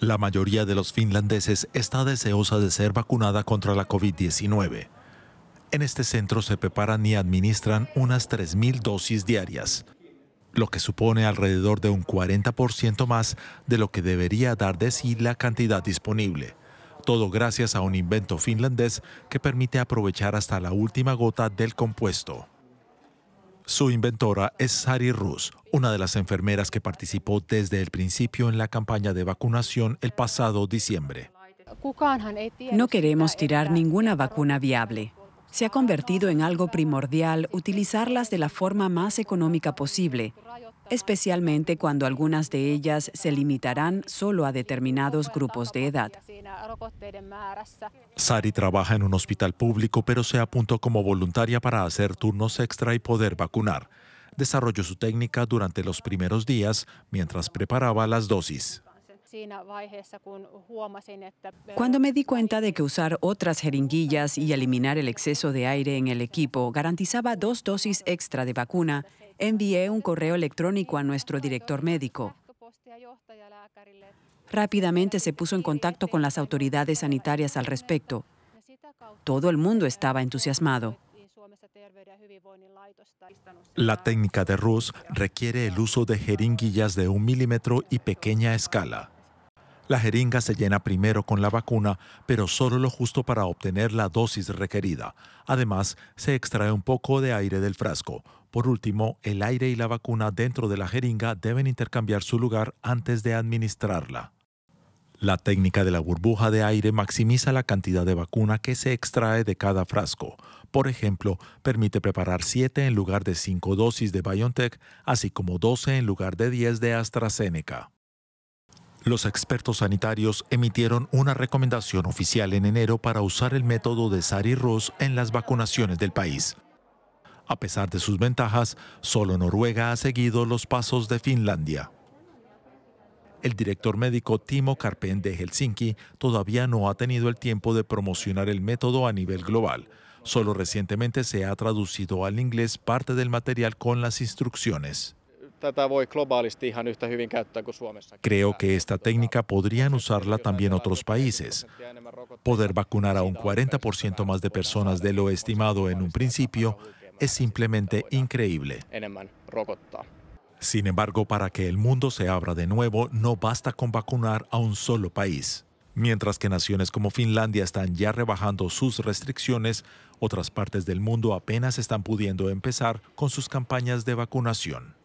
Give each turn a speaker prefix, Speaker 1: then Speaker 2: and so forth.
Speaker 1: La mayoría de los finlandeses está deseosa de ser vacunada contra la COVID-19. En este centro se preparan y administran unas 3.000 dosis diarias, lo que supone alrededor de un 40% más de lo que debería dar de sí la cantidad disponible. Todo gracias a un invento finlandés que permite aprovechar hasta la última gota del compuesto. Su inventora es Sari Rus, una de las enfermeras que participó desde el principio en la campaña de vacunación el pasado diciembre.
Speaker 2: No queremos tirar ninguna vacuna viable. Se ha convertido en algo primordial utilizarlas de la forma más económica posible, especialmente cuando algunas de ellas se limitarán solo a determinados grupos de edad.
Speaker 1: Sari trabaja en un hospital público, pero se apuntó como voluntaria para hacer turnos extra y poder vacunar. Desarrolló su técnica durante los primeros días mientras preparaba las dosis.
Speaker 2: Cuando me di cuenta de que usar otras jeringuillas y eliminar el exceso de aire en el equipo garantizaba dos dosis extra de vacuna, envié un correo electrónico a nuestro director médico. Rápidamente se puso en contacto con las autoridades sanitarias al respecto. Todo el mundo estaba entusiasmado.
Speaker 1: La técnica de Rus requiere el uso de jeringuillas de un milímetro y pequeña escala. La jeringa se llena primero con la vacuna, pero solo lo justo para obtener la dosis requerida. Además, se extrae un poco de aire del frasco. Por último, el aire y la vacuna dentro de la jeringa deben intercambiar su lugar antes de administrarla. La técnica de la burbuja de aire maximiza la cantidad de vacuna que se extrae de cada frasco. Por ejemplo, permite preparar 7 en lugar de 5 dosis de BioNTech, así como 12 en lugar de 10 de AstraZeneca. Los expertos sanitarios emitieron una recomendación oficial en enero para usar el método de sari Ross en las vacunaciones del país. A pesar de sus ventajas, solo Noruega ha seguido los pasos de Finlandia. El director médico Timo Carpen de Helsinki todavía no ha tenido el tiempo de promocionar el método a nivel global. Solo recientemente se ha traducido al inglés parte del material con las instrucciones. Creo que esta técnica podrían usarla también otros países. Poder vacunar a un 40% más de personas de lo estimado en un principio es simplemente increíble. Sin embargo, para que el mundo se abra de nuevo, no basta con vacunar a un solo país. Mientras que naciones como Finlandia están ya rebajando sus restricciones, otras partes del mundo apenas están pudiendo empezar con sus campañas de vacunación.